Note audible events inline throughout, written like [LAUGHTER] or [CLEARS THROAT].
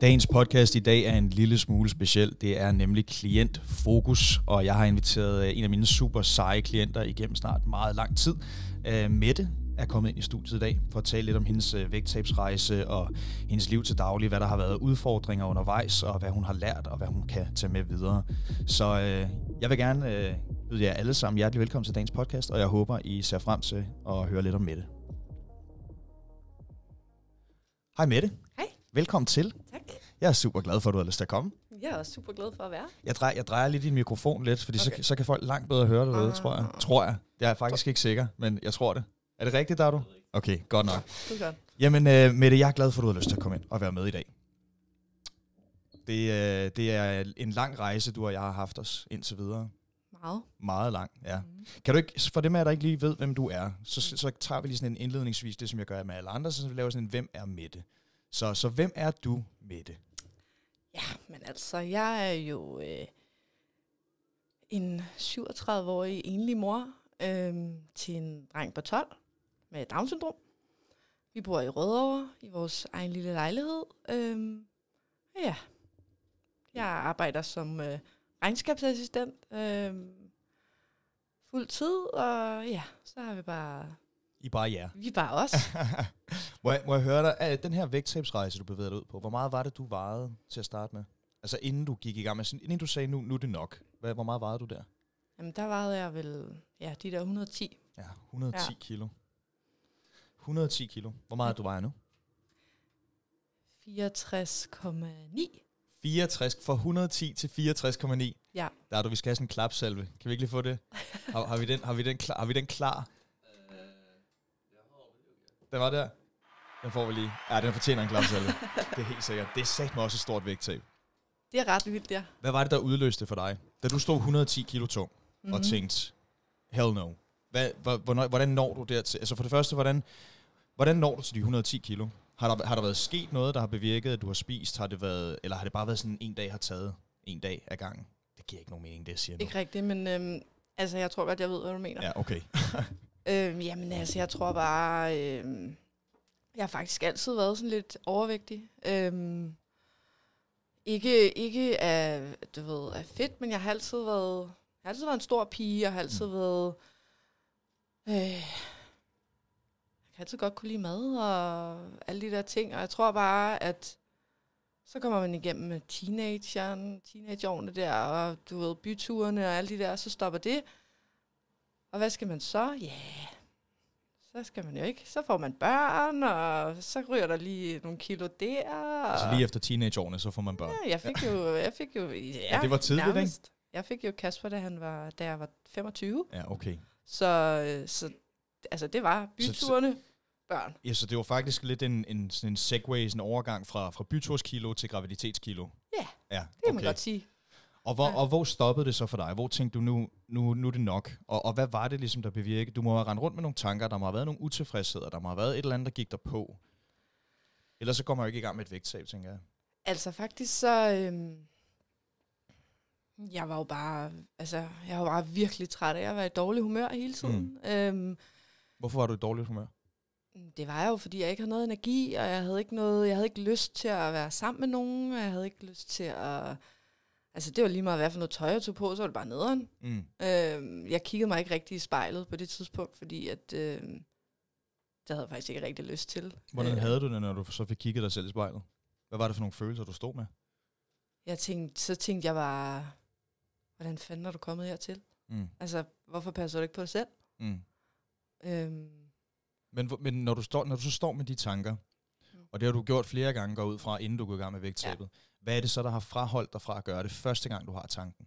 Dagens podcast i dag er en lille smule speciel. Det er nemlig klientfokus, og jeg har inviteret øh, en af mine super seje klienter igennem snart meget lang tid. Øh, Mette er kommet ind i studiet i dag for at tale lidt om hendes øh, vægttabsrejse og hendes liv til daglig, hvad der har været udfordringer undervejs, og hvad hun har lært, og hvad hun kan tage med videre. Så jeg vil gerne byde jer alle sammen hjertelig velkommen til dagens podcast, og jeg håber, I ser frem til at høre lidt om Mette. Hej Mette. Hej. Velkommen til. Tak. Jeg er super glad for, at du har lyst til at komme. Jeg er super glad for at være. Jeg drejer, jeg drejer lidt din mikrofon lidt, fordi okay. så, så kan folk langt bedre høre det, ah. tror jeg. Tror jeg. Jeg er faktisk ikke sikker, men jeg tror det. Er det rigtigt, der du? Okay, godt nok. Det er godt. Jamen, uh, Mette, jeg er glad for, at du har lyst til at komme ind og være med i dag. Det, uh, det er en lang rejse, du og jeg har haft os indtil videre. Meget. Meget lang, ja. Mm. Kan du ikke, for dem af der ikke lige ved, hvem du er, så, så, så tager vi lige sådan en indledningsvis, det som jeg gør med alle andre, så, så vi laver sådan en, hvem er Mette? Så, så hvem er du, Mette? Ja, men altså, jeg er jo øh, en 37-årig enlig mor øh, til en dreng på 12 med Down-syndrom. Vi bor i Rødovre, i vores egen lille lejlighed. Øh, ja, jeg arbejder som... Øh, regnskabsassistent øh, fuld tid, og ja, så har vi bare... I bare jer. Vi bare os. [LAUGHS] må, jeg, må jeg høre dig, at øh, den her vægttabsrejse, du bevægede dig ud på, hvor meget var det, du vejede til at starte med? Altså inden du gik i gang med, sådan, inden du sagde, nu, nu er det nok. Hvad, hvor meget vejede du der? Jamen der vejede jeg vel, ja, de der 110. Ja, 110 ja. kilo. 110 kilo. Hvor meget ja. du vejer nu? 64,9. 64, fra 110 til 64,9. Ja. Der er du, vi skal have sådan en klapsalve. Kan vi ikke lige få det? Har, har, vi, den, har, vi, den klar, har vi den klar? Øh, den var der. Den får vi lige. Ja, den fortjener en klapsalve. det er helt sikkert. Det er sagt mig også et stort vægttab. Det er ret vildt, ja. Hvad var det, der udløste for dig? Da du stod 110 kilo tung mm-hmm. og mhm. tænkte, hell no. Hvad, hvornår, hvordan når du dertil? Altså for det første, hvordan, hvordan når du til de 110 kilo? Har der, har der været sket noget, der har bevirket, at du har spist? Har det været, eller har det bare været sådan, en dag har taget en dag ad gangen? Det giver ikke nogen mening, det jeg siger nu. Ikke rigtigt, men øhm, altså, jeg tror godt, jeg ved, hvad du mener. Ja, okay. [LAUGHS] øhm, jamen altså, jeg tror bare, øhm, jeg har faktisk altid været sådan lidt overvægtig. Øhm, ikke, ikke af, du ved, af fedt, men jeg har altid været, jeg har altid været en stor pige, og har altid mm. været... Øh, har altid godt kunne lide mad og alle de der ting. Og jeg tror bare, at så kommer man igennem teenageren, teenageårene der, og du ved, byturene og alle de der, og så stopper det. Og hvad skal man så? Ja, yeah. så skal man jo ikke. Så får man børn, og så ryger der lige nogle kilo der. Og... Altså lige efter teenageårene, så får man børn. Ja, jeg fik jo... Jeg fik jo ja, ja, det var tidligt, nærmest. ikke? Jeg fik jo Kasper, da, han var, da jeg var 25. Ja, okay. Så, øh, så altså, det var byturene. Så, så børn. Ja, så det var faktisk lidt en, en, sådan en segway, sådan en overgang fra, fra byturskilo til graviditetskilo. Ja, ja okay. det kan man godt sige. Og hvor, ja. og hvor stoppede det så for dig? Hvor tænkte du, nu, nu, nu er det nok? Og, og hvad var det ligesom, der bevirkede? Du må have rendt rundt med nogle tanker, der må have været nogle utilfredsheder, der må have været et eller andet, der gik der på. Ellers så kommer jeg ikke i gang med et vægttab, tænker jeg. Altså faktisk så... Øhm, jeg var jo bare, altså, jeg var bare virkelig træt af, jeg var i dårlig humør hele tiden. Mm. Øhm, Hvorfor var du i dårligt humør? Mm, det var jo, fordi jeg ikke havde noget energi, og jeg havde ikke noget, jeg havde ikke lyst til at være sammen med nogen, og jeg havde ikke lyst til at... Altså, det var lige meget, hvad for noget tøj jeg tog på, så var det bare nederen. Mm. Øh, jeg kiggede mig ikke rigtig i spejlet på det tidspunkt, fordi at... Øh, det havde jeg faktisk ikke rigtig lyst til. Hvordan øh. havde du det, når du så fik kigget dig selv i spejlet? Hvad var det for nogle følelser, du stod med? Jeg tænkte, så tænkte jeg bare, hvordan fanden er du kommet hertil? Mm. Altså, hvorfor passer du ikke på dig selv? Mm. Øhm, men, men når, du står, når du så står med de tanker, og det har du gjort flere gange går ud fra, inden du går i gang med vægttabet, ja. hvad er det så, der har fraholdt dig fra at gøre det første gang, du har tanken?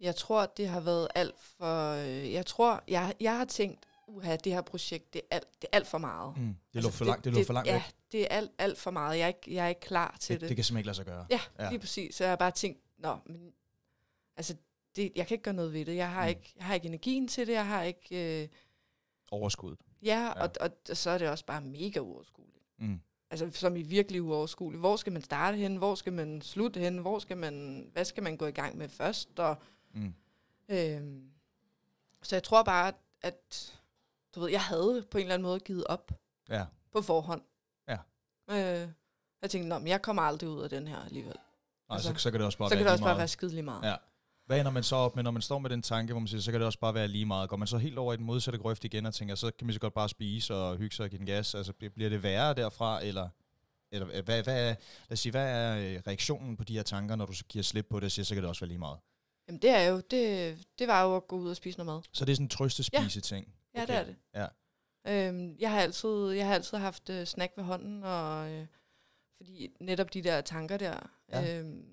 Jeg tror, det har været alt for... Øh, jeg tror, jeg, jeg har tænkt, uha, det her projekt, det er alt, det er alt for meget. Mm, det altså, lå for langt, det, det, det for langt det, væk. det er alt, alt for meget. Jeg er, ikke, jeg er ikke klar til det. Det, det kan simpelthen ikke lade sig gøre. Ja, ja. lige præcis. Så jeg har bare tænkt, nå, men, altså, det, jeg kan ikke gøre noget ved det. Jeg har, mm. ikke, jeg har ikke energien til det. Jeg har ikke... Øh, Overskuddet. Ja, ja. Og, og, og så er det også bare mega uoverskueligt. Mm. Altså som i virkelig uoverskueligt. Hvor skal man starte hen? Hvor skal man slutte hen? Hvor skal man, hvad skal man gå i gang med først? Og, mm. øhm, så jeg tror bare, at du ved, jeg havde på en eller anden måde givet op ja. på forhånd. Ja. Øh, jeg tænkte, men jeg kommer aldrig ud af den her alligevel. Nej, altså, så, så kan det også bare, så være, kan det også bare være skidelig meget. Ja. Hvad ender man så op med, når man står med den tanke, hvor man siger, så kan det også bare være lige meget. Går man så helt over i den modsatte grøft igen og tænker, så kan man så godt bare spise og hygge sig og give den gas. Altså, bliver det værre derfra, eller, eller hvad, hvad, er, lad os sige, hvad er øh, reaktionen på de her tanker, når du så giver slip på det og siger, så kan det også være lige meget? Jamen det er jo, det, det var jo at gå ud og spise noget mad. Så det er sådan en trøstespise ting? Ja, okay. det er det. Ja. Øhm, jeg, har altid, jeg har altid haft øh, snack ved hånden, og, øh, fordi netop de der tanker der, ja. øhm,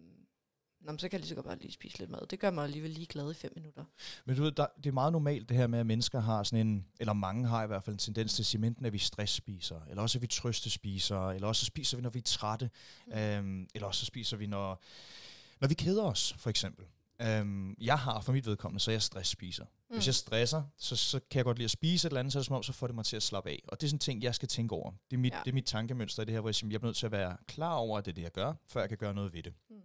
Nå, men så kan jeg lige så godt bare lige spise lidt mad. Det gør mig alligevel lige glad i fem minutter. Men du ved, der, det er meget normalt det her med, at mennesker har sådan en, eller mange har i hvert fald en tendens til at sige, enten at vi stressspiser, eller også at vi trøstespiser, eller også spiser vi, når vi er trætte, mm. øhm, eller også spiser vi, når, når vi keder os, for eksempel. Øhm, jeg har for mit vedkommende, så jeg stressspiser. Mm. Hvis jeg stresser, så, så kan jeg godt lide at spise et eller andet, så er det som om, så får det mig til at slappe af. Og det er sådan en ting, jeg skal tænke over. Det er mit, ja. det er mit tankemønster i det her, hvor jeg, siger, jeg bliver nødt til at være klar over, at det er det, jeg gør, før jeg kan gøre noget ved det. Mm.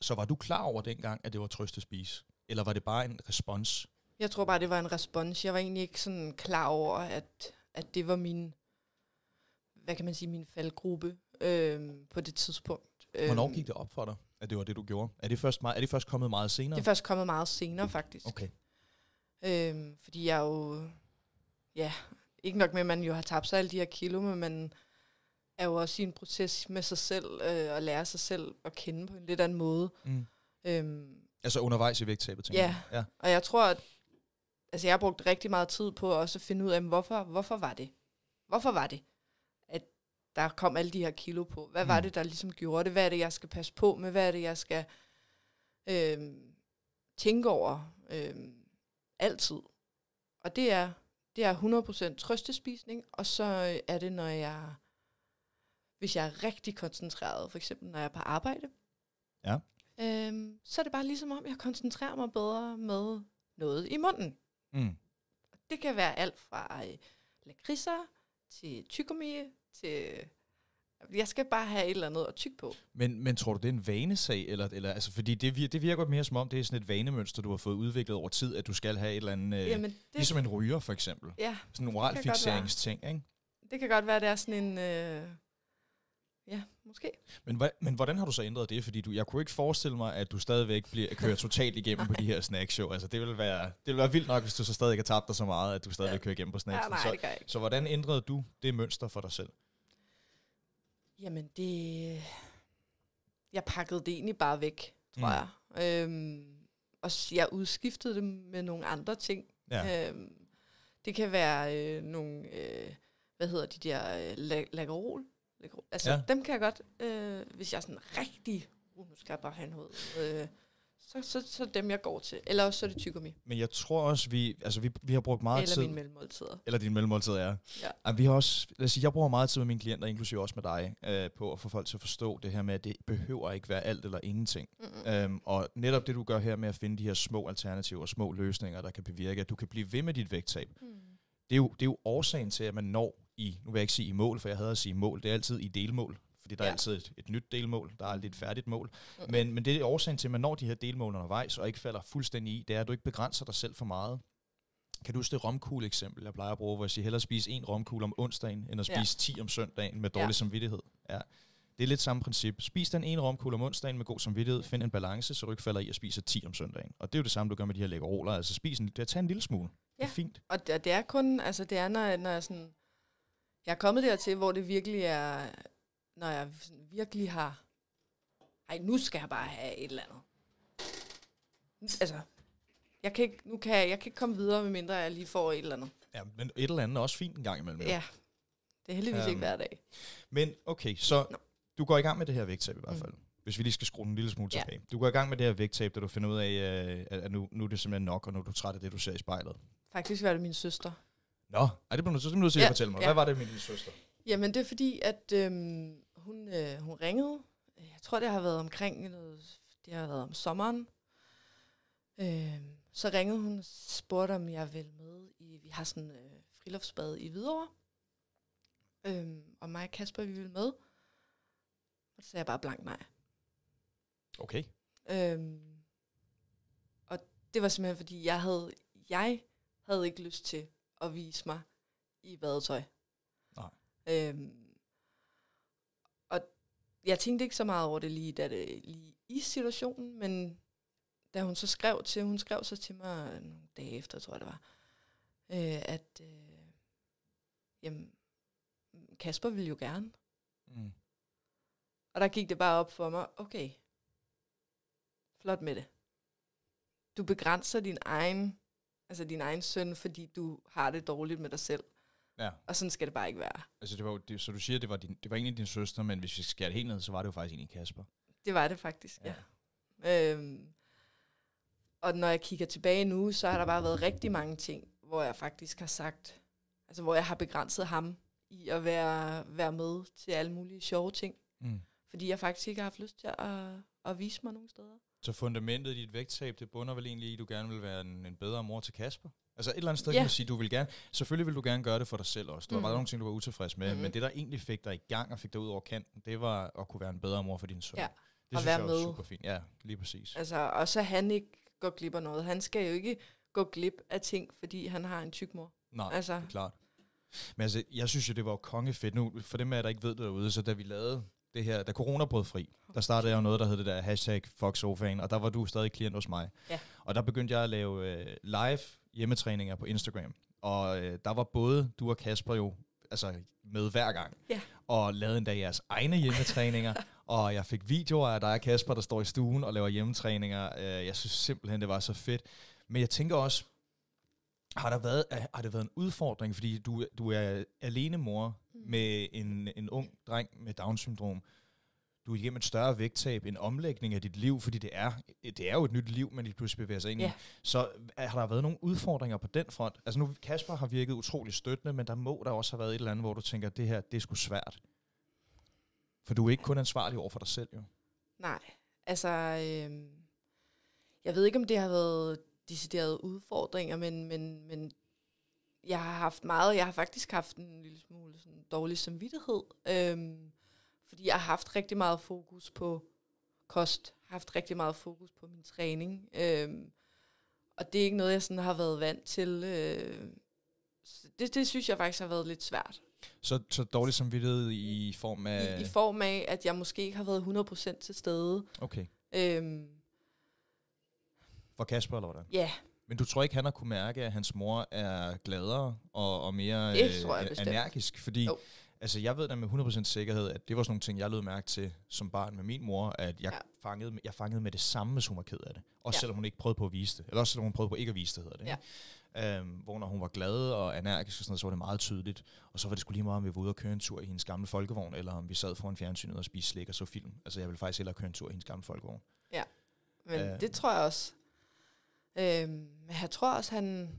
Så var du klar over dengang, at det var trøst at spise? Eller var det bare en respons? Jeg tror bare, det var en respons. Jeg var egentlig ikke sådan klar over, at, at det var min, hvad kan man sige, min faldgruppe øh, på det tidspunkt. Hvornår øhm, gik det op for dig, at det var det, du gjorde? Er det først, meget, er det først kommet meget senere? Det er først kommet meget senere, faktisk. Okay. Øhm, fordi jeg jo, ja, ikke nok med, at man jo har tabt sig alle de her kilo, men man er jo også i en proces med sig selv, øh, at lære sig selv at kende på en lidt anden måde. Mm. Øhm, altså undervejs i vægttabet, tænker ja. jeg. Ja, og jeg tror, at altså, jeg har brugt rigtig meget tid på også at finde ud af, hvorfor, hvorfor var det? Hvorfor var det, at der kom alle de her kilo på? Hvad mm. var det, der ligesom gjorde det? Hvad er det, jeg skal passe på med? Hvad er det, jeg skal øh, tænke over øh, altid? Og det er, det er 100% trøstespisning, og så øh, er det, når jeg hvis jeg er rigtig koncentreret, for eksempel når jeg er på arbejde, ja. øhm, så er det bare ligesom om, jeg koncentrerer mig bedre med noget i munden. Mm. Og det kan være alt fra øh, lakridser til tykkermi til jeg skal bare have et eller andet at tykke på. Men, men tror du, det er en vanesag? Eller, eller, altså, fordi det, virker, det virker mere som om, det er sådan et vanemønster, du har fået udviklet over tid, at du skal have et eller andet... Øh, Jamen, det, ligesom en ryger, for eksempel. Ja, sådan en oralfixeringsting, ikke? Det kan godt være, det er sådan en... Øh, Ja, måske. Men, hva, men hvordan har du så ændret det? Fordi du, jeg kunne ikke forestille mig, at du stadigvæk bliver, [LAUGHS] kører totalt igennem på de her snackshow. Altså, det ville, være, det ville være vildt nok, hvis du så stadig har tabt dig så meget, at du stadigvæk ja. kører igennem på snacks. Ja, nej, så, det gør ikke. så hvordan ændrede du det mønster for dig selv? Jamen, det... Jeg pakkede det egentlig bare væk, tror mm. jeg. Øhm, og jeg udskiftede det med nogle andre ting. Ja. Øhm, det kan være øh, nogle... Øh, hvad hedder de der? Øh, la- lagerol Altså, ja. dem kan jeg godt, øh, hvis jeg er sådan rigtig, uh, nu skal jeg bare have noget, øh, så, så, så dem, jeg går til. Eller også så er det mig. Men jeg tror også, vi, altså, vi, vi har brugt meget eller tid... Eller mine mellemmåltider. Eller dine mellemmåltider, ja. ja. Altså, vi har også, lad os sige, jeg bruger meget tid med mine klienter, inklusive også med dig, øh, på at få folk til at forstå det her med, at det behøver ikke være alt eller ingenting. Mm-hmm. Øhm, og netop det, du gør her med at finde de her små alternativer og små løsninger, der kan bevirke, at du kan blive ved med dit vægttab. Mm. Det, er jo, det er jo årsagen til, at man når i, nu vil jeg ikke sige i mål, for jeg havde at sige mål, det er altid i delmål, fordi der ja. er altid et, et nyt delmål, der er aldrig et færdigt mål. Mm. Men, men det er årsagen til, at man når de her delmål undervejs, og ikke falder fuldstændig i, det er, at du ikke begrænser dig selv for meget. Kan du huske det romkugle eksempel, jeg plejer at bruge, hvor jeg siger, hellere spise en romkugle om onsdagen, end at spise ja. 10 om søndagen med dårlig ja. samvittighed. Ja. Det er lidt samme princip. Spis den ene romkugle om onsdagen med god samvittighed, find en balance, så du ikke falder i at spise 10 om søndagen. Og det er jo det samme, du gør med de her roller. Altså spis en, tag en lille smule. Ja. Det er fint. Og det er kun, altså det er, når, når jeg sådan jeg er kommet dertil, hvor det virkelig er, når jeg virkelig har, ej, nu skal jeg bare have et eller andet. Altså, jeg kan ikke, nu kan jeg, jeg kan ikke komme videre, medmindre jeg lige får et eller andet. Ja, men et eller andet er også fint en gang imellem. Ja, det er heldigvis um, ikke øhm, hver dag. Men okay, så no. du går i gang med det her vægttab i hvert mm. fald. Mm. Hvis vi lige skal skrue en lille smule ja. tilbage. Du går i gang med det her vægttab, da du finder ud af, øh, at nu, nu er det simpelthen nok, og nu er du træt af det, du ser i spejlet. Faktisk var det min søster. Nå, Ej, det bliver du simpelthen nødt til at fortælle mig. Ja. Hvad var det med din søster? Jamen, det er fordi, at øhm, hun, øh, hun ringede. Jeg tror, det har været omkring noget, det har været om sommeren. Øhm, så ringede hun og spurgte, om jeg ville med. I, vi har sådan øh, friluftsbad i Hvidovre. Øhm, og mig og Kasper, vi ville med. Og så sagde jeg bare blank nej. Okay. Øhm, og det var simpelthen, fordi jeg havde, jeg havde ikke lyst til at vise mig i badetøj. Nej. Øhm, og jeg tænkte ikke så meget over det lige, da det, lige i situationen, men da hun så skrev til, hun skrev så til mig nogle dage efter, tror jeg det var, øh, at øh, jamen, Kasper ville jo gerne. Mm. Og der gik det bare op for mig, okay, flot med det. Du begrænser din egen altså din egen søn, fordi du har det dårligt med dig selv. Ja. Og sådan skal det bare ikke være. Altså det var, det, så du siger, det var, din, det var egentlig din søster, men hvis vi skærer det helt ned, så var det jo faktisk egentlig Kasper. Det var det faktisk, ja. ja. Øhm, og når jeg kigger tilbage nu, så har der bare været rigtig mange ting, hvor jeg faktisk har sagt, altså hvor jeg har begrænset ham i at være, være med til alle mulige sjove ting. Mm. Fordi jeg faktisk ikke har haft lyst til at, at vise mig nogle steder. Så fundamentet i dit vægttab, det bunder vel egentlig i, at du gerne vil være en, en bedre mor til Kasper? Altså et eller andet sted yeah. kan man sige, du vil gerne, selvfølgelig vil du gerne gøre det for dig selv også. Der mm. var nogle ting, du var utilfreds med, mm. men det, der egentlig fik dig i gang og fik dig ud over kanten, det var at kunne være en bedre mor for din søn. Ja. Det og synes være jeg med. super fint. Ja, lige præcis. Altså, og så han ikke går glip af noget. Han skal jo ikke gå glip af ting, fordi han har en tyk mor. Nej, altså. det er klart. Men altså, jeg synes jo, det var kongefedt. Nu, for dem af jer, der ikke ved det derude, så da vi lavede det her, da corona brød fri, der startede jeg jo noget, der hed det der hashtag FoxSofaen, og der var du stadig klient hos mig. Ja. Og der begyndte jeg at lave øh, live hjemmetræninger på Instagram. Og øh, der var både du og Kasper jo altså, med hver gang. Ja. Og lavede endda jeres egne hjemmetræninger. [LAUGHS] og jeg fik videoer af dig og Kasper, der står i stuen og laver hjemmetræninger. Øh, jeg synes simpelthen, det var så fedt. Men jeg tænker også, har, der været, har det været en udfordring, fordi du, du er alene mor mm. med en, en ung dreng med Down-syndrom? du er igennem et større vægttab, en omlægning af dit liv, fordi det er, det er jo et nyt liv, man lige pludselig bevæger sig ind i. Ja. Så har der været nogle udfordringer på den front? Altså nu, Kasper har virket utrolig støttende, men der må der også have været et eller andet, hvor du tænker, at det her, det er sgu svært. For du er ikke kun ansvarlig over for dig selv, jo. Nej, altså, øh, jeg ved ikke, om det har været deciderede udfordringer, men, men, men jeg har haft meget, jeg har faktisk haft en lille smule sådan dårlig samvittighed, øhm, fordi jeg har haft rigtig meget fokus på kost, haft rigtig meget fokus på min træning, øhm, og det er ikke noget, jeg sådan har været vant til. Øh, det, det synes jeg faktisk har været lidt svært. Så, så dårlig samvittighed i form af... I, I form af, at jeg måske ikke har været 100% til stede. Okay. Øhm, for Kasper, eller hvordan? Ja. Yeah. Men du tror ikke, han har kunne mærke, at hans mor er gladere og, og mere øh, energisk? Fordi jo. altså, jeg ved da med 100% sikkerhed, at det var sådan nogle ting, jeg lød mærke til som barn med min mor, at jeg, ja. fangede, jeg fangede med det samme, hvis hun var ked af det. Også ja. selvom hun ikke prøvede på at vise det. Eller også selvom hun prøvede på ikke at vise det, hedder det. Ja. Øhm, hvor når hun var glad og energisk og sådan noget, så var det meget tydeligt. Og så var det skulle lige meget, om vi var ude og køre en tur i hendes gamle folkevogn, eller om vi sad foran fjernsynet og spiste slik og så film. Altså jeg ville faktisk hellere køre en tur i hendes gamle folkevogn. Ja, men øh, det tror jeg også. Øh, men jeg tror også, han...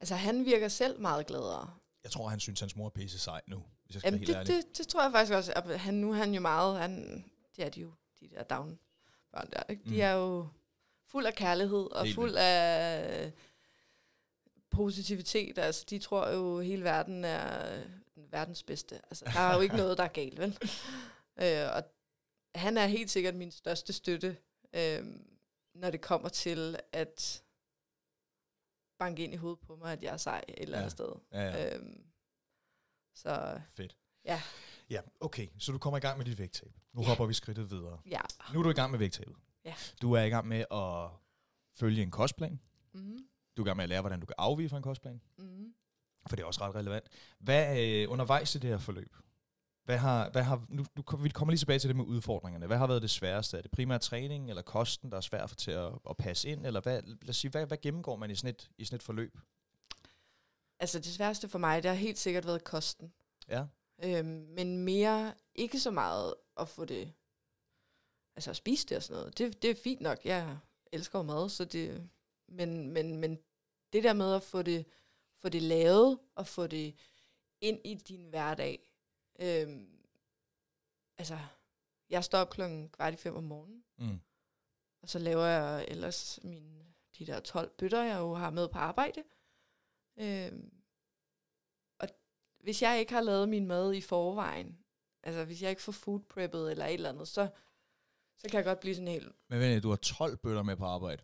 Altså, han virker selv meget gladere. Jeg tror, han synes, hans mor er pisse sej nu, hvis jeg skal Jamen, være helt det, ærlig. Det, det, tror jeg faktisk også. At han, nu er han jo meget... Han, det er de jo, de der down børn der. Ikke? De mm. er jo fuld af kærlighed og helt fuld af positivitet. Altså, de tror jo, at hele verden er øh, verdens bedste. Altså, der er jo ikke [LAUGHS] noget, der er galt, vel? Øh, og han er helt sikkert min største støtte. Øh, når det kommer til at banke ind i hovedet på mig, at jeg er sej et eller andet ja. sted. Ja, ja. Øhm, så, Fedt. Ja. Ja, okay. Så du kommer i gang med dit vægttab. Nu ja. hopper vi skridtet videre. Ja. Nu er du i gang med vægttabet. Ja. Du er i gang med at følge en kostplan. Mm-hmm. Du er i gang med at lære, hvordan du kan afvige fra en kostplan. Mm-hmm. For det er også ret relevant. Hvad øh, undervejs i det her forløb? Hvad har, hvad har, nu, nu vi kommer lige tilbage til det med udfordringerne. Hvad har været det sværeste? Er det primært træning eller kosten, der er svært for til at, at passe ind? Eller hvad, lad os sige, hvad, hvad gennemgår man i sådan, et, i sådan et forløb? Altså det sværeste for mig, det har helt sikkert været kosten. Ja. Øhm, men mere, ikke så meget at få det, altså at spise det og sådan noget. Det, det er fint nok, jeg elsker jo mad, så det, men, men, men det der med at få det, få det lavet og få det ind i din hverdag, Øhm, altså, jeg står op klokken kvart i fem om morgenen, mm. og så laver jeg ellers mine, de der 12 bøtter, jeg jo har med på arbejde. Øhm, og hvis jeg ikke har lavet min mad i forvejen, altså hvis jeg ikke får food preppet eller et eller andet, så, så kan jeg godt blive sådan helt... Men vent, du har 12 bøtter med på arbejde?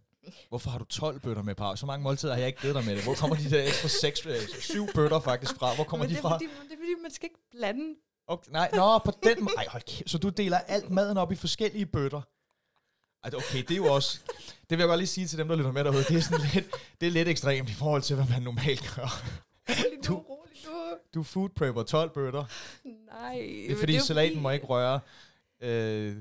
Hvorfor har du 12 bøtter med, par? Så mange måltider har jeg ikke givet dig med det. Hvor kommer de der ekstra 6, 7 øh, bøtter faktisk fra? Hvor kommer men de fra? Fordi, det er fordi, man skal ikke blande. Okay, nej, nå, på den måde. hold kæft. Så du deler alt maden op i forskellige bøtter? Ej, okay, det er jo også... Det vil jeg godt lige sige til dem, der lytter med derude. Det er, sådan lidt, det er lidt ekstremt i forhold til, hvad man normalt gør. Altså, du, rolig nu. Du food prepper 12 bøtter. Nej. Det er fordi, det er salaten fordi... må ikke røre øh,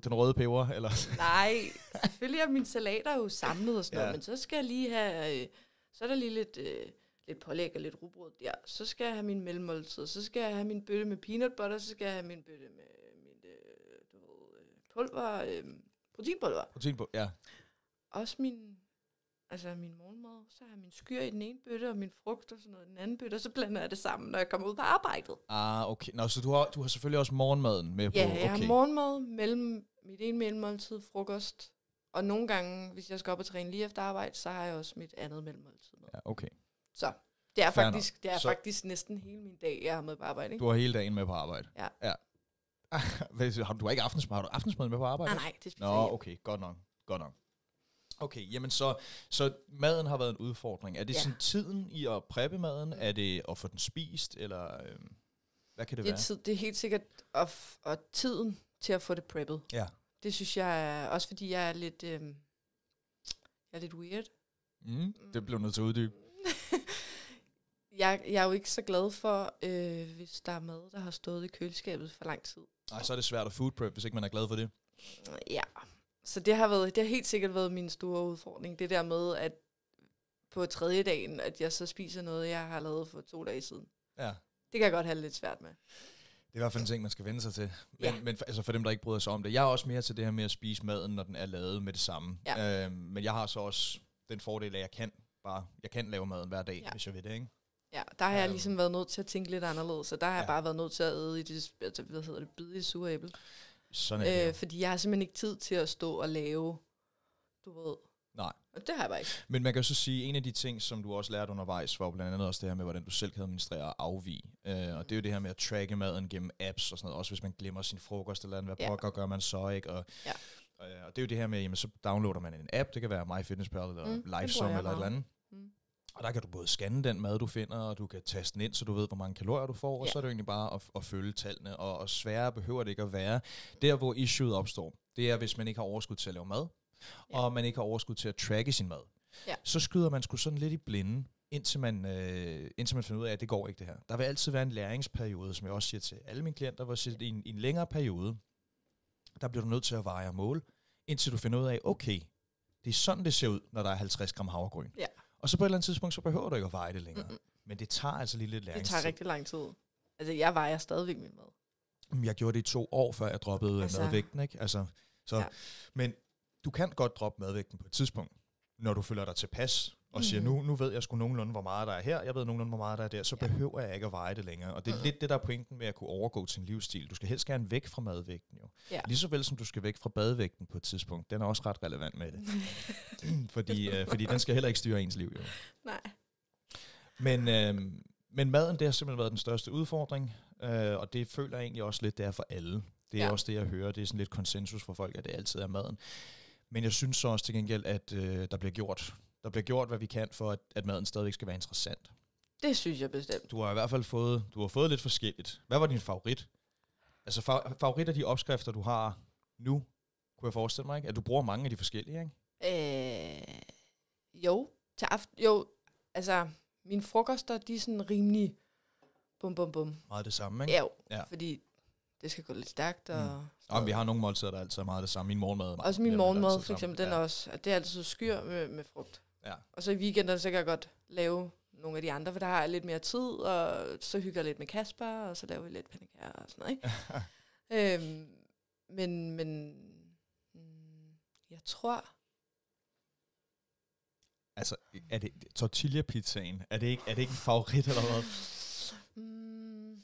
den røde peber? Eller? Nej, selvfølgelig er mine salater jo samlet og sådan ja. men så skal jeg lige have, øh, så er der lige lidt, øh, lidt pålæg og lidt rugbrød der. Så skal jeg have min mellemmåltid, så skal jeg have min bøtte med peanut butter, så skal jeg have min bøtte med min, øh, du ved, øh, pulver, øh, proteinpulver. Proteinpulver, ja. Også min altså min morgenmad, så har jeg min skyr i den ene bøtte, og min frugt og sådan noget i den anden bøtte, og så blander jeg det sammen, når jeg kommer ud på arbejdet. Ah, okay. Nå, så du har, du har selvfølgelig også morgenmaden med på? Ja, jeg okay. har morgenmad, mellem, mit ene mellemmåltid, frokost, og nogle gange, hvis jeg skal op og træne lige efter arbejde, så har jeg også mit andet mellemmåltid med. Ja, okay. Så det er, Fair faktisk, det er så faktisk næsten hele min dag, jeg har med på arbejde. Ikke? Du har hele dagen med på arbejde? Ja. ja. [LAUGHS] du har ikke aftensmad, har du aftensmad med på arbejde? Ah, nej, det spiser Nå, jeg okay, godt nok. Godt nok. Okay, jamen så, så maden har været en udfordring. Er det ja. sådan tiden i at preppe maden? Er det at få den spist, eller øh, hvad kan det, det være? Tid, det er helt sikkert at f- og tiden til at få det preppet. Ja. Det synes jeg, også fordi jeg er lidt, øh, jeg er lidt weird. Mm, mm. det blev nødt til at uddybe. [LAUGHS] jeg, jeg er jo ikke så glad for, øh, hvis der er mad, der har stået i køleskabet for lang tid. Nej, så er det svært at food prep, hvis ikke man er glad for det. Ja, så det har, været, det har helt sikkert været min store udfordring, det der med, at på tredje dagen, at jeg så spiser noget, jeg har lavet for to dage siden. Ja. Det kan jeg godt have lidt svært med. Det er i hvert fald en ting, man skal vende sig til. Men, ja. men altså for dem, der ikke bryder sig om det. Jeg er også mere til det her med at spise maden, når den er lavet med det samme. Ja. Øhm, men jeg har så også den fordel, at jeg kan bare jeg kan lave maden hver dag, ja. hvis jeg vil det, ikke? Ja, der har jeg øhm. ligesom været nødt til at tænke lidt anderledes, så der har ja. jeg bare været nødt til at æde i det, altså, hvad hedder det, bide i sure æble. Sådan er øh, det. Øh, fordi jeg har simpelthen ikke tid til at stå og lave, du ved. Nej. Og det har jeg bare ikke. Men man kan jo så sige, en af de ting, som du også lærte undervejs, var blandt andet også det her med, hvordan du selv kan administrere og afvige. Øh, og det er jo det her med at tracke maden gennem apps og sådan noget. Også hvis man glemmer sin frokost eller andet, hvad ja. pokker gør man så, ikke? Og, ja. og, øh, og det er jo det her med, jamen, så downloader man en app. Det kan være MyFitnessPal eller mm, LiveSum eller et eller andet og der kan du både scanne den mad, du finder, og du kan taste den ind, så du ved, hvor mange kalorier du får, ja. og så er det egentlig bare at, at følge tallene, og, og sværere behøver det ikke at være. Der, hvor issueet opstår, det er, hvis man ikke har overskud til at lave mad, ja. og man ikke har overskud til at tracke sin mad. Ja. Så skyder man sgu sådan lidt i blinde, indtil man, øh, indtil man finder ud af, at det går ikke det her. Der vil altid være en læringsperiode, som jeg også siger til alle mine klienter, hvor jeg i en, i en længere periode, der bliver du nødt til at veje og måle, indtil du finder ud af, okay, det er sådan, det ser ud, når der er 50 gram havregryn. Ja. Og så på et eller andet tidspunkt, så behøver du ikke at veje det længere. Mm-mm. Men det tager altså lige lidt læringstid. Det tager rigtig lang tid. Altså, jeg vejer stadigvæk min mad. Mm, jeg gjorde det i to år, før jeg droppede altså, madvægten, ikke? Altså, så, ja. Men du kan godt droppe madvægten på et tidspunkt, når du føler dig tilpas og siger, mm. nu, nu ved jeg sgu nogenlunde, hvor meget der er her, jeg ved nogenlunde, hvor meget der er der, så ja. behøver jeg ikke at veje det længere. Og det er mm. lidt det, der er pointen med at kunne overgå til en livsstil. Du skal helst gerne væk fra madvægten jo. Ja. Ligeså vel som du skal væk fra badvægten på et tidspunkt. Den er også ret relevant med det. [LAUGHS] fordi, øh, fordi den skal heller ikke styre ens liv jo. Nej. Men, øh, men maden, det har simpelthen været den største udfordring, øh, og det føler jeg egentlig også lidt, det er for alle. Det er ja. også det, jeg hører. Det er sådan lidt konsensus for folk, at det altid er maden. Men jeg synes så også til gengæld, at øh, der bliver gjort der bliver gjort, hvad vi kan for, at, at maden stadigvæk skal være interessant. Det synes jeg bestemt. Du har i hvert fald fået, du har fået lidt forskelligt. Hvad var din favorit? Altså favorit af de opskrifter, du har nu, kunne jeg forestille mig, ikke? At du bruger mange af de forskellige, ikke? Øh, jo, til aften, jo, altså, mine frokoster, de er sådan rimelig bum bum bum. Meget det samme, ikke? Ja, jo, ja. fordi det skal gå lidt stærkt. Og mm. Jamen, vi har nogle måltider, der er altid meget det samme. Min morgenmad er meget Også min morgenmad, for eksempel, den ja. også. Og det er altid skyr med, med frugt. Ja. Og så i weekenden så kan jeg godt lave nogle af de andre, for der har jeg lidt mere tid, og så hygger jeg lidt med Kasper, og så laver vi lidt panikær og sådan noget, ikke? [LAUGHS] øhm, men, men mm, jeg tror... Altså, er det tortilla-pizzaen? Er det ikke, er det ikke en favorit eller hvad? [LAUGHS] Mm,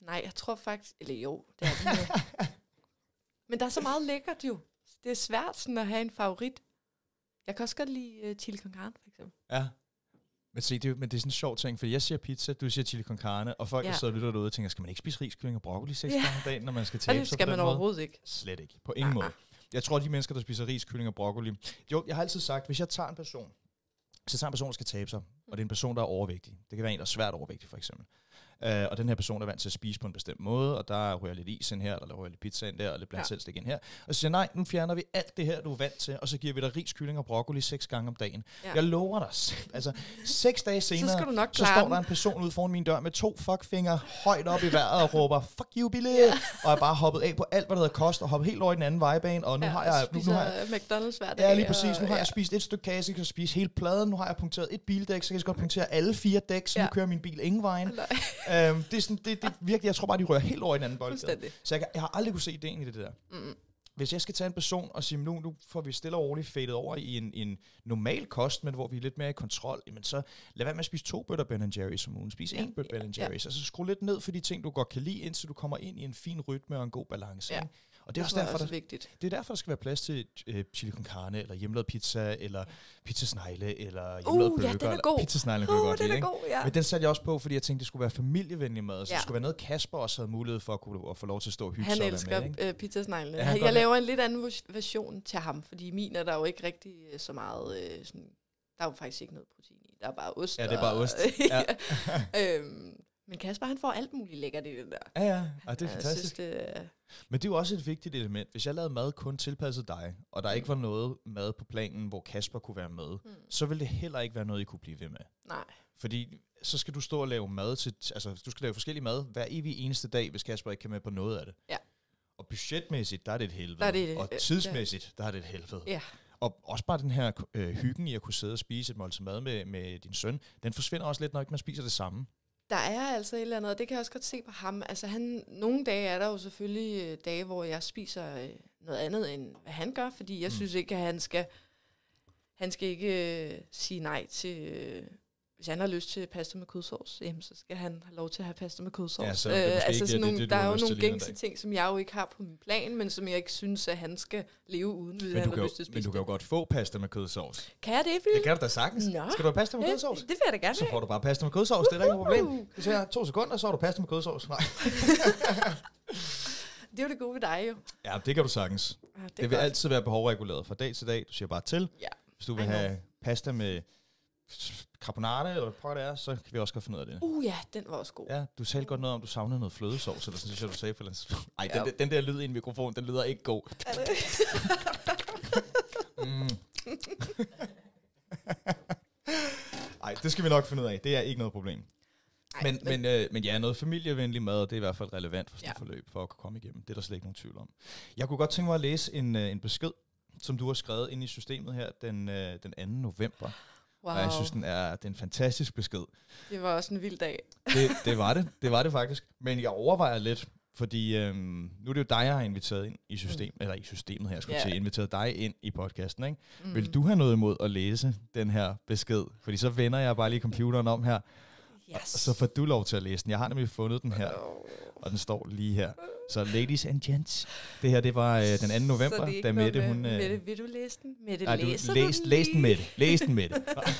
nej, jeg tror faktisk... Eller jo, det er det. [LAUGHS] men der er så meget lækkert jo. Det er svært sådan at have en favorit. Jeg kan også godt lide uh, chili con carne, for eksempel. Ja. Men, se, det, er, men det er sådan en sjov ting, for jeg siger pizza, du siger chili con carne, og folk, ja. der sidder og lytter derude, tænker, skal man ikke spise riskylling og broccoli seks ja. gange om dagen, når man skal tabe sig skal man overhovedet måde? ikke. Slet ikke. På ingen ah, måde. Jeg tror, de mennesker, der spiser riskylling og broccoli... Jo, jeg har altid sagt, hvis jeg tager en person, så tager en person, der skal tabe sig, og det er en person, der er overvægtig. Det kan være en, der er svært overvægtig, for eksempel. Uh, og den her person er vant til at spise på en bestemt måde, og der rører lidt is ind her, eller rører lidt pizza ind der, og lidt blandt ja. ind her. Og så siger nej, nu fjerner vi alt det her, du er vant til, og så giver vi dig ris, kylling og broccoli seks gange om dagen. Ja. Jeg lover dig. Altså, seks dage [LAUGHS] senere, så, nok så står der en person ude foran min dør med to fuckfinger højt op i vejret og råber, fuck you, Billy! Ja. Og jeg bare hoppet af på alt, hvad der hedder kost, og hoppet helt over i den anden vejbane, og nu ja, har jeg... Nu, nu har jeg McDonald's hver dag. Ja, lige præcis. Nu har ja. jeg spist et stykke kage, jeg kan spise hele pladen, nu har jeg punkteret et bildæk, kan så godt punktere alle fire dæk, så ja. nu kører min bil ingen vejen. øhm, det er sådan, det, det virkelig, jeg tror bare, de rører helt over i en anden bold. Så jeg, jeg har aldrig kunne se ideen i det der. Mm. Hvis jeg skal tage en person og sige, nu, nu får vi stille og roligt fadet over i en, en normal kost, men hvor vi er lidt mere i kontrol, jamen så lad være med at spise to bøtter Ben Jerry's om ugen. Spis ja. en bøtte ja. Ben Jerry's, ja. Altså så skru lidt ned for de ting, du godt kan lide, indtil du kommer ind i en fin rytme og en god balance. Ja. Ikke? Og det er også derfor, også der, vigtigt. Det er derfor, der skal være plads til øh, chili con carne, eller hjemmelavet pizza, eller pizzasnegle, eller hjemmelavet uh, burger. Ja, den er god. Eller, uh, godt den er ikke? god, ja. Men den satte jeg også på, fordi jeg tænkte, det skulle være familievenlig mad. Så ja. det skulle være noget, Kasper også havde mulighed for at kunne at få lov til at stå og hygge Han sig elsker med, ikke? Øh, pizzasnegle. Ja, jeg laver en lidt anden version til ham, fordi min er der jo ikke rigtig øh, så meget... Øh, sådan, der er jo faktisk ikke noget protein i. Der er bare ost. Ja, det er bare ost. [LAUGHS] ja. øhm, men Kasper, han får alt muligt lækkert i det der. Ja, ja, og det er jeg fantastisk. Synes, det, men det er jo også et vigtigt element. Hvis jeg lavede mad kun tilpasset dig, og der mm. ikke var noget mad på planen, hvor Kasper kunne være med, mm. så ville det heller ikke være noget, I kunne blive ved med. Nej. Fordi så skal du stå og lave mad til, altså du skal lave forskellig mad hver evig eneste dag, hvis Kasper ikke kan med på noget af det. Ja. Og budgetmæssigt, der er det et helvede. Der er det, og tidsmæssigt, der er det et helvede. Ja. Og også bare den her øh, hyggen i at kunne sidde og spise et måltid mad med, med din søn, den forsvinder også lidt, når ikke man spiser det samme der er altså et eller andet, og det kan jeg også godt se på ham. Altså han, nogle dage er der jo selvfølgelig øh, dage, hvor jeg spiser øh, noget andet, end hvad han gør, fordi jeg mm. synes ikke, at han skal, han skal ikke øh, sige nej til... Øh, hvis han har lyst til pasta med kødsovs, så skal han have lov til at have pasta med kødsovs. Ja, så øh, altså sådan nogle, det, der er jo nogle gængse ting, som jeg jo ikke har på min plan, men som jeg ikke synes, at han skal leve uden, hvis han har lyst til at spise Men du kan jo godt få pasta med kødsovs. Kan jeg det, Philip? Det kan du da sagtens. Nå. Skal du have pasta med kødsovs? Det vil jeg da gerne Så får du bare pasta med kødsovs, det er der ikke noget problem. Du tager to sekunder, så har du pasta med kødsovs. Nej. [LAUGHS] det er jo det gode ved dig jo. Ja, det kan du sagtens. Ja, det, det vil godt. altid være behovreguleret fra dag til dag. Du siger bare til. Ja. Hvis du vil have pasta med carbonate, eller hvad det er, så kan vi også godt finde ud af det. Uh ja, den var også god. Ja, du talte godt noget om, du savnede noget flødesovs, eller sådan, synes jeg, du sagde For den. Ej, ja. den, den, der lyd i en mikrofon, den lyder ikke god. Er det? mm. Ej, det skal vi nok finde ud af. Det er ikke noget problem. Ej, men, men, men, øh, men ja, noget familievenlig mad, det er i hvert fald relevant for sådan ja. forløb, for at kunne komme igennem. Det er der slet ikke nogen tvivl om. Jeg kunne godt tænke mig at læse en, øh, en besked, som du har skrevet ind i systemet her den, øh, den 2. november. Wow. Og jeg synes, den er, det er en fantastisk besked. Det var også en vild dag. det, det var det. Det var det faktisk. Men jeg overvejer lidt, fordi øhm, nu er det jo dig, jeg har inviteret ind i systemet, mm. eller i systemet her, jeg skulle yeah. til, inviteret dig ind i podcasten, ikke? Mm. Vil du have noget imod at læse den her besked? Fordi så vender jeg bare lige computeren om her, yes. og så får du lov til at læse den. Jeg har nemlig fundet den her. Oh og den står lige her. Så ladies and gents, det her det var øh, den 2. november, da Mette hun... øh, Mette, vil du læse den? Mette, nej, du, læser læs, du læs den, Mette. Læs den, Mette.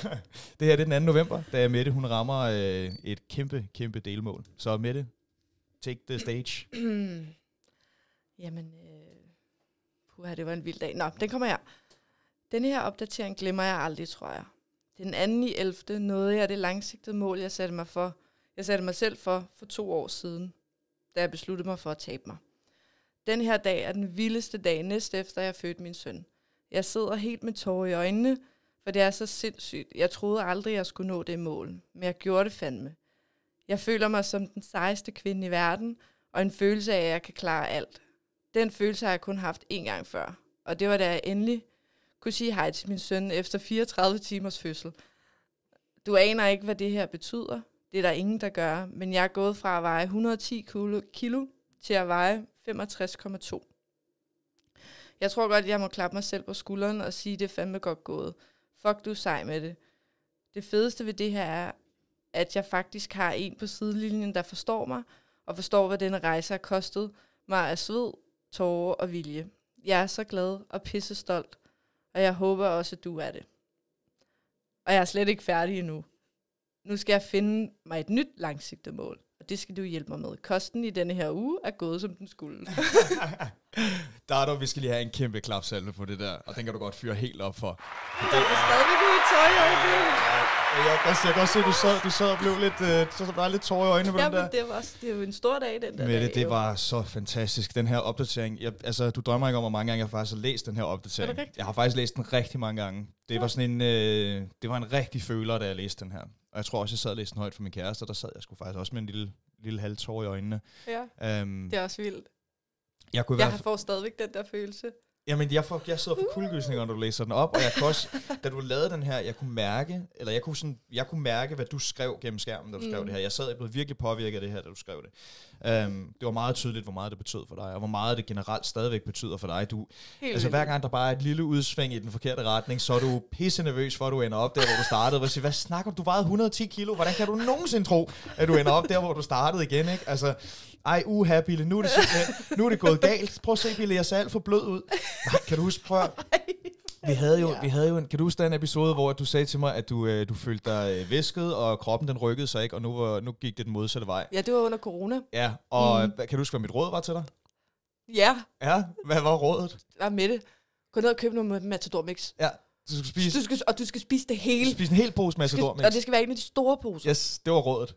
[LAUGHS] det her det er den 2. november, da Mette hun rammer øh, et kæmpe, kæmpe delmål. Så Mette, take the stage. [CLEARS THROAT] Jamen, øh, puha, det var en vild dag. Nå, den kommer jeg. Denne her opdatering glemmer jeg aldrig, tror jeg. Den anden i 11. nåede jeg det langsigtede mål, jeg satte mig for. Jeg satte mig selv for for to år siden da jeg besluttede mig for at tabe mig. Den her dag er den vildeste dag, næste efter jeg fødte min søn. Jeg sidder helt med tårer i øjnene, for det er så sindssygt. Jeg troede aldrig, jeg skulle nå det mål, men jeg gjorde det fandme. Jeg føler mig som den sejeste kvinde i verden, og en følelse af, at jeg kan klare alt. Den følelse har jeg kun haft én gang før, og det var da jeg endelig kunne sige hej til min søn efter 34 timers fødsel. Du aner ikke, hvad det her betyder, det er der ingen, der gør. Men jeg er gået fra at veje 110 kilo, kilo til at veje 65,2. Jeg tror godt, jeg må klappe mig selv på skulderen og sige, det er fandme godt gået. Fuck, du er sej med det. Det fedeste ved det her er, at jeg faktisk har en på sidelinjen, der forstår mig, og forstår, hvad denne rejse har kostet mig af sved, tårer og vilje. Jeg er så glad og pissestolt, og jeg håber også, at du er det. Og jeg er slet ikke færdig endnu nu skal jeg finde mig et nyt langsigtet mål. Og det skal du hjælpe mig med. Kosten i denne her uge er gået, som den skulle. [LAUGHS] der er dog, vi skal lige have en kæmpe klapsalve på det der, og den kan du godt fyre helt op for. Det er stadigvæk tøj i øjnene. Jeg, altså, jeg kan også se, at du sad, du sad og blev lidt, øh, så var lidt tårer i øjnene på ja, den der. det var, det var en stor dag, den der Mette, dag, det jo. var så fantastisk, den her opdatering. Jeg, altså, du drømmer ikke om, hvor mange gange jeg faktisk har læst den her opdatering. Jeg har faktisk læst den rigtig mange gange. Det ja. var sådan en, øh, det var en rigtig føler, da jeg læste den her. Og jeg tror også, jeg sad og læste den højt for min kæreste, og der sad jeg skulle faktisk også med en lille, lille halv tår i øjnene. Ja, um, det er også vildt. Jeg, kunne jeg har får stadigvæk den der følelse. Jamen, jeg, får, jeg sidder for kuldegysninger, når du læser den op, og jeg kunne også, da du lavede den her, jeg kunne mærke, eller jeg kunne, sådan, jeg kunne mærke, hvad du skrev gennem skærmen, da du mm. skrev det her. Jeg sad, jeg blev virkelig påvirket af det her, da du skrev det. Um, det var meget tydeligt, hvor meget det betød for dig, og hvor meget det generelt stadigvæk betyder for dig. Du, Helt altså, hver gang der bare er et lille udsving i den forkerte retning, så er du pisse nervøs for, at du ender op der, hvor du startede. Hvad, hvad snakker du? Du vejede 110 kilo. Hvordan kan du nogensinde tro, at du ender op der, hvor du startede igen? Ikke? Altså, ej, uha, Bille, nu er det, nu er det gået galt. Prøv at se, Bille, jeg ser alt for blød ud. Nej, kan du huske, prøv at- vi havde jo, ja. vi havde jo en, kan du huske den episode, hvor du sagde til mig, at du, øh, du følte dig øh, væsket, og kroppen den rykkede sig ikke, og nu, var, nu gik det den modsatte vej. Ja, det var under corona. Ja, og mm. kan du huske, hvad mit råd var til dig? Ja, Ja, hvad var rådet? der med det. Gå ned og køb noget Matador Mix. Ja, du skal spise, Du skal, og du skal spise det hele. spise en hel pose Du skal, og det skal være en af de store poser. Yes, det var rådet.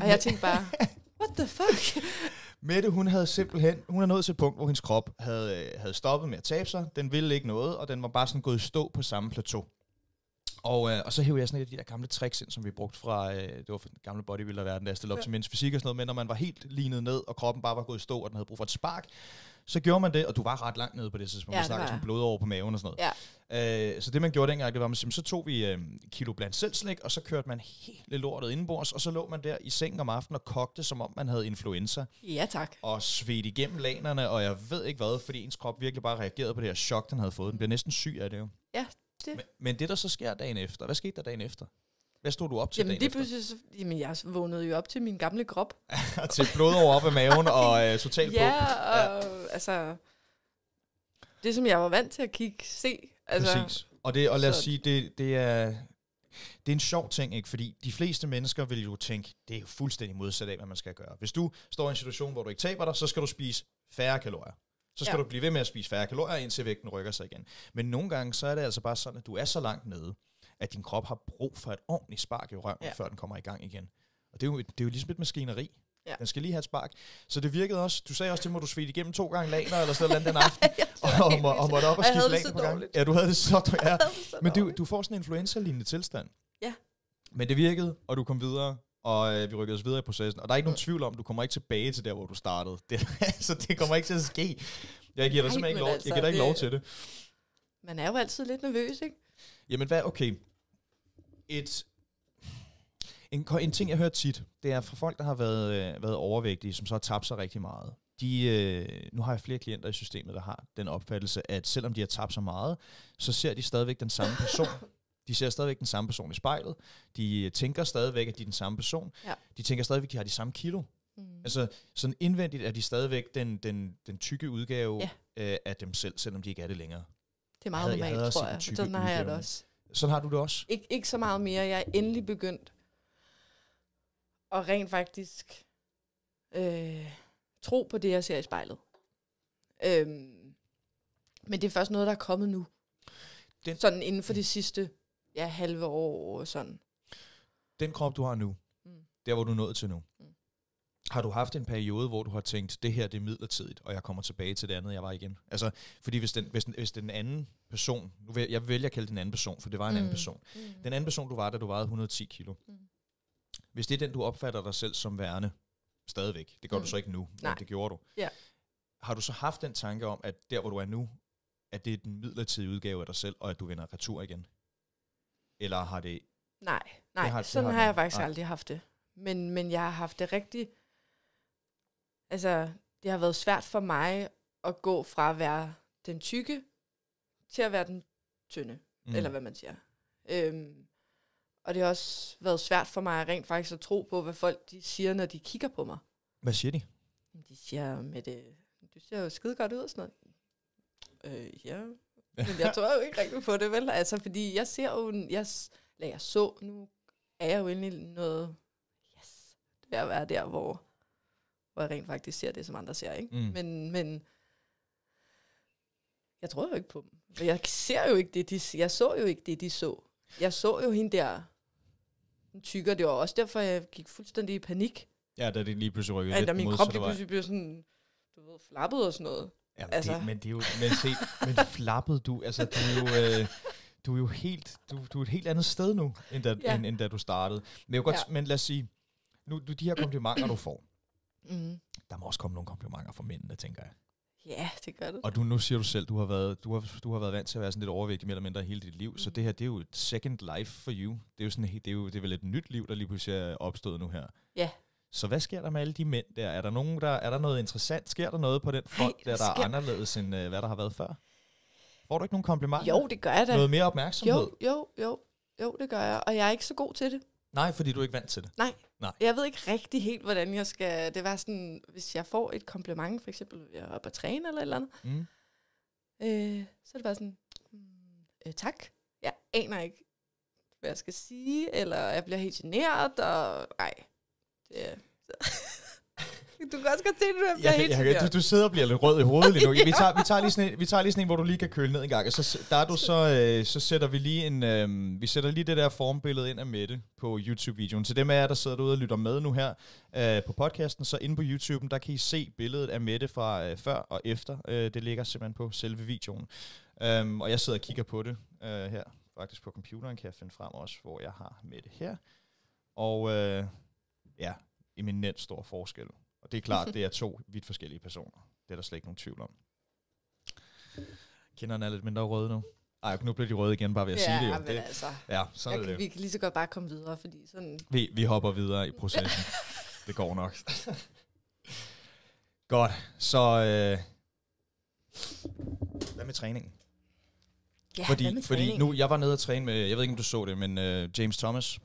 Og jeg tænkte bare, [LAUGHS] what the fuck? [LAUGHS] Mette, hun havde simpelthen, hun er nået til et punkt, hvor hendes krop havde, øh, havde stoppet med at tabe sig. Den ville ikke noget, og den var bare sådan gået stå på samme plateau. Og, øh, og så hævde jeg sådan et af de der gamle tricks ind, som vi brugte fra, øh, det var fra den gamle bodybuilder-verden, der stillede op ja. til mindst fysik og sådan noget, men når man var helt lignet ned, og kroppen bare var gået i stå, og den havde brug for et spark, så gjorde man det, og du var ret langt nede på det tidspunkt, ja, vi snakkede som blod over på maven og sådan noget. Ja. Øh, så det man gjorde dengang, det var, at så tog vi øh, kilo blandt selvslæg, og så kørte man hele lortet indenbords, og så lå man der i sengen om aftenen og kogte, som om man havde influenza. Ja tak. Og svedte igennem lanerne, og jeg ved ikke hvad, fordi ens krop virkelig bare reagerede på det her chok, den havde fået. Den bliver næsten syg af det jo. Ja, det. Men, men det, der så sker dagen efter, hvad skete der dagen efter? Hvad stod du op til jamen, dagen det efter? så, jamen, jeg vågnede jo op til min gamle krop. [LAUGHS] til over op af maven og øh, totalt ja, på. Og, ja, altså, det som jeg var vant til at kigge, se. Altså, Præcis. Og, det, og lad os sige, det, det er... Det er en sjov ting, ikke? Fordi de fleste mennesker vil jo tænke, det er jo fuldstændig modsat af, hvad man skal gøre. Hvis du står i en situation, hvor du ikke taber dig, så skal du spise færre kalorier. Så skal ja. du blive ved med at spise færre kalorier, indtil vægten rykker sig igen. Men nogle gange, så er det altså bare sådan, at du er så langt nede, at din krop har brug for et ordentligt spark i røven, ja. før den kommer i gang igen. Og det er jo, det er jo ligesom et maskineri. Ja. Den skal lige have et spark. Så det virkede også. Du sagde også, mig, at du svedte igennem to gange laner eller sådan noget den aften. [LAUGHS] og, og, må, og måtte op og, og skifte laner på gangen. Ja, du havde det så dårligt. [LAUGHS] Ja. Men du, du får sådan en influenza-lignende tilstand. Ja. Men det virkede, og du kom videre, og øh, vi rykkede os videre i processen. Og der er ikke nogen tvivl om, du kommer ikke tilbage til der, hvor du startede. Det, [LAUGHS] altså, det kommer ikke til at ske. Jeg giver dig Nej, simpelthen ikke lov, altså, jeg giver dig ikke altså, det, lov til det. Man er jo altid lidt nervøs, ikke? Jamen hvad, okay. Et, en, en ting, jeg hører tit, det er fra folk, der har været, øh, været overvægtige, som så har tabt sig rigtig meget. De, øh, nu har jeg flere klienter i systemet, der har den opfattelse, at selvom de har tabt så meget, så ser de stadigvæk den samme person. [LAUGHS] De ser stadigvæk den samme person i spejlet. De tænker stadigvæk, at de er den samme person. Ja. De tænker stadigvæk, at de har de samme kilo. Mm. Altså, sådan indvendigt er de stadigvæk den, den, den tykke udgave ja. øh, af dem selv, selvom de ikke er det længere. Det er meget normalt, tror jeg. Sådan har jeg det også. Sådan har du det også? Ik- ikke så meget mere. Jeg er endelig begyndt at rent faktisk øh, tro på det, jeg ser i spejlet. Øhm, men det er først noget, der er kommet nu. Den, Sådan inden for de sidste ja, halve år og sådan. Den krop, du har nu, mm. der hvor du er nået til nu, mm. har du haft en periode, hvor du har tænkt, det her det er midlertidigt, og jeg kommer tilbage til det andet, jeg var igen? Altså, fordi hvis den, hvis den, hvis den anden person, nu vil, jeg vælger at kalde den anden person, for det var en mm. anden person. Mm. Den anden person, du var, da du vejede 110 kilo. Mm. Hvis det er den, du opfatter dig selv som værende, stadigvæk, det gør mm. du så ikke nu, Nej. men det gjorde du. Ja. Har du så haft den tanke om, at der hvor du er nu, at det er den midlertidige udgave af dig selv, og at du vender retur igen? Eller har det... Nej, nej det har, sådan det har, har jeg faktisk nej. aldrig haft det. Men, men jeg har haft det rigtig... Altså, det har været svært for mig at gå fra at være den tykke til at være den tynde. Mm. Eller hvad man siger. Øhm, og det har også været svært for mig rent faktisk at tro på, hvad folk de siger, når de kigger på mig. Hvad siger de? De siger, med det, du ser jo skide godt ud og sådan noget. Øh, ja, [LAUGHS] Men jeg tror jo ikke rigtig på det, vel? Altså, fordi jeg ser jo, jeg, eller jeg så, nu er jeg jo egentlig noget, yes, det er at være der, hvor, hvor jeg rent faktisk ser det, som andre ser, ikke? Mm. Men, men jeg tror jo ikke på dem. Jeg ser jo ikke det, de, jeg så jo ikke det, de så. Jeg så jo hende der, den tykker, det var også derfor, jeg gik fuldstændig i panik. Ja, da det lige pludselig rykkede ja, lidt da min krop lige pludselig blev sådan, du ved, flappet og sådan noget. Ja, altså. det, men det er jo, men se, men flappede du, altså du er jo, øh, du er jo helt, du, du er et helt andet sted nu, end da, ja. end, end da du startede. Men, jeg godt, ja. men lad os sige, nu, du, de her komplimenter, du får, mm. der må også komme nogle komplimenter fra mændene, tænker jeg. Ja, det gør det. Og du, nu siger du selv, du har været, du har, du har været vant til at være sådan lidt overvægtig mere eller mindre hele dit liv, mm. så det her, det er jo et second life for you. Det er jo, sådan, det er jo det er vel et nyt liv, der lige pludselig er opstået nu her. Ja, så hvad sker der med alle de mænd der? Er der, nogen, der, er der noget interessant? Sker der noget på den front, Ej, der, der sker... er anderledes end øh, hvad der har været før? Får du ikke nogen komplimenter? Jo, det gør jeg da. Noget mere opmærksomhed? Jo, jo, jo. Jo, det gør jeg. Og jeg er ikke så god til det. Nej, fordi du er ikke vant til det. Nej. Nej. Jeg ved ikke rigtig helt, hvordan jeg skal... Det var sådan, hvis jeg får et kompliment, for eksempel, jeg er oppe at træne eller et eller andet, mm. øh, så er det bare sådan, hmm, øh, tak. Jeg aner ikke, hvad jeg skal sige, eller jeg bliver helt generet, og nej. Det er... [LAUGHS] Du kan også godt se, at du jeg, helt jeg, jeg, du, du sidder og bliver lidt rød i hovedet lige nu. [LAUGHS] Vi tager, vi, tager lige sådan en, vi tager lige sådan en, hvor du lige kan køle ned en gang. Og så, der er du, så, øh, så sætter vi lige en, øh, vi sætter lige det der formbillede ind af Mette på YouTube-videoen. Til dem af jer, der sidder derude og lytter med nu her øh, på podcasten, så inde på YouTube, der kan I se billedet af Mette fra øh, før og efter. Øh, det ligger simpelthen på selve videoen. Um, og jeg sidder og kigger på det øh, her. Faktisk på computeren kan jeg finde frem også, hvor jeg har Mette her. Og... Øh, ja, eminent stor forskel. Og det er klart, det er to vidt forskellige personer. Det er der slet ikke nogen tvivl om. Kinderne er lidt mindre røde nu. Ej, nu bliver de røde igen, bare ved at ja, sige det. Jo. Men det altså, ja, så er det. Vi kan lige så godt bare komme videre, fordi sådan... Vi, vi hopper videre i processen. [LAUGHS] det går nok. godt, så... Øh, hvad med træningen? Ja, fordi, hvad med fordi nu, jeg var nede og træne med, jeg ved ikke om du så det, men øh, James Thomas,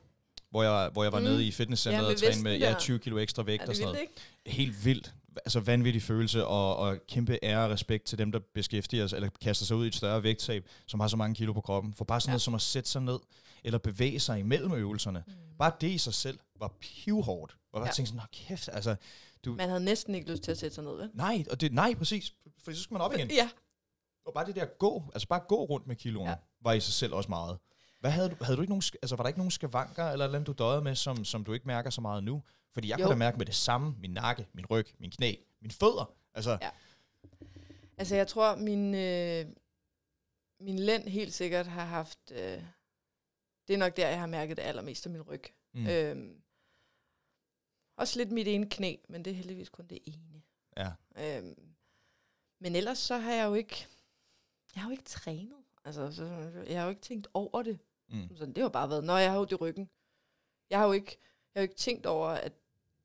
hvor jeg, hvor jeg var mm. nede i fitnesscenteret ja, og trænede med ja, 20 kilo ekstra vægt og sådan noget. Ikke? Helt vildt. Altså vanvittig følelse og, og kæmpe ære og respekt til dem, der beskæftiger sig eller kaster sig ud i et større vægttab, som har så mange kilo på kroppen. For bare sådan ja. noget som at sætte sig ned eller bevæge sig imellem øvelserne. Mm. Bare det i sig selv var pivhårdt. Og jeg ja. tænkte sådan, kæft, altså... Du... Man havde næsten ikke lyst til at sætte sig ned, vel? Nej, og det, nej præcis. For så skulle man op igen. Ja. Og bare det der gå, altså bare gå rundt med kiloene, ja. var i sig selv også meget. Hvad havde du, havde du ikke nogen, altså var der ikke nogen skavanker eller noget, du døjede med, som, som du ikke mærker så meget nu? Fordi jeg jo. kunne da mærke med det samme, min nakke, min ryg, min knæ, min fødder. Altså, ja. altså jeg tror, min, øh, min lænd helt sikkert har haft, øh, det er nok der, jeg har mærket det allermest af min ryg. Mm. Øhm, også lidt mit ene knæ, men det er heldigvis kun det ene. Ja. Øhm, men ellers så har jeg jo ikke, jeg har jo ikke trænet. Altså, så, jeg har jo ikke tænkt over det. Mm. Sådan, det har bare været, når jeg har jo i ryggen. Jeg har jo ikke, jeg har ikke tænkt over, at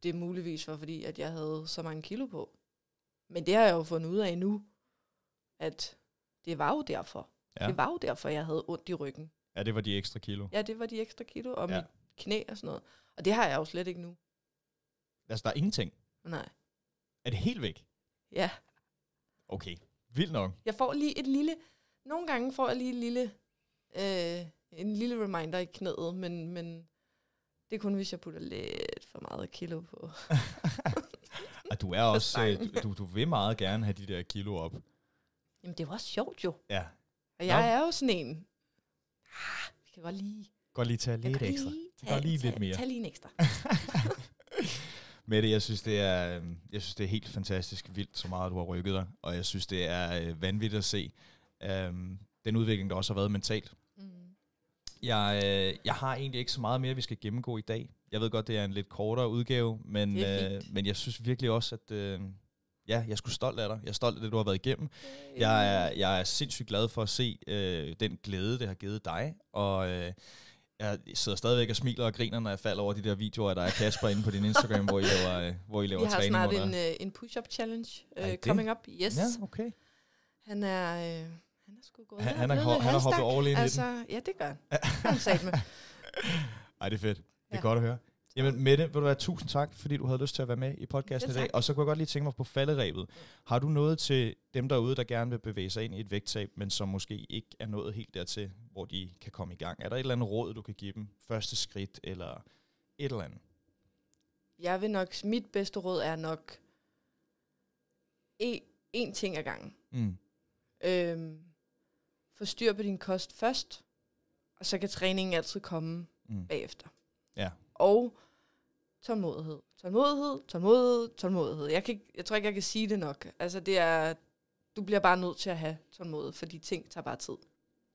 det muligvis var fordi, at jeg havde så mange kilo på. Men det har jeg jo fundet ud af nu, at det var jo derfor. Ja. Det var jo derfor, jeg havde ondt i ryggen. Ja, det var de ekstra kilo. Ja, det var de ekstra kilo, og ja. mit knæ og sådan noget. Og det har jeg jo slet ikke nu. Altså, der er ingenting? Nej. Er det helt væk? Ja. Okay, vildt nok. Jeg får lige et lille, nogle gange får jeg lige et lille øh, en lille reminder i knæet, men, men det er kun, hvis jeg putter lidt for meget kilo på. [LAUGHS] og du er også, øh, du, du vil meget gerne have de der kilo op. Jamen, det var også sjovt jo. Ja. Og jeg Nå. er jo sådan en, ah, vi kan godt lige... Godt lige tage lidt ekstra. Lige, kan godt lige lidt mere. Tag lige en ekstra. [LAUGHS] Mette, jeg synes, det er, øh, jeg synes, det er helt fantastisk vildt, så meget du har rykket dig, og jeg synes, det er øh, vanvittigt at se øhm, den udvikling, der også har været mentalt jeg, øh, jeg har egentlig ikke så meget mere, vi skal gennemgå i dag. Jeg ved godt, det er en lidt kortere udgave, men, øh, men jeg synes virkelig også, at øh, ja, jeg er sgu stolt af dig. Jeg er stolt af det, du har været igennem. Øh. Jeg, er, jeg er sindssygt glad for at se øh, den glæde, det har givet dig. Og øh, jeg sidder stadigvæk og smiler og griner, når jeg falder over de der videoer af der er Kasper inde på din Instagram, hvor I laver, øh, hvor I laver træning. Vi har snart en, øh, en push-up challenge øh, coming up. Yes. Ja, okay. Han er... Øh han er sgu gået. Han, han, er, han har hoppet all in altså, i den. Ja, det gør han. han sagde med. [LAUGHS] Ej, det er fedt. Det er ja. godt at høre. Jamen Mette, vil du være tusind tak, fordi du havde lyst til at være med i podcasten ja, i dag. Og så kunne jeg godt lige tænke mig på falderæbet. Har du noget til dem derude, der gerne vil bevæge sig ind i et vægttab, men som måske ikke er nået helt dertil, hvor de kan komme i gang? Er der et eller andet råd, du kan give dem? Første skridt eller et eller andet? Jeg vil nok, mit bedste råd er nok en, en ting ad gangen. Mm. Øhm, få styr på din kost først, og så kan træningen altid komme mm. bagefter. Ja. Og tålmodighed. Tålmodighed, tålmodighed, tålmodighed. Jeg, kan, jeg tror ikke, jeg kan sige det nok. Altså det er, du bliver bare nødt til at have tålmodighed, fordi ting tager bare tid.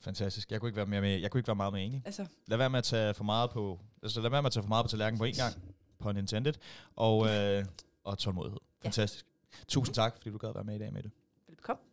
Fantastisk. Jeg kunne ikke være, mere med, jeg kunne ikke være meget mere enig. Altså. Lad være med at tage for meget på, altså lad være med at tage for meget på tallerkenen på en gang, på intended, og, øh, og tålmodighed. Fantastisk. Ja. Tusind tak, fordi du gad at være med i dag, med det. Velkommen.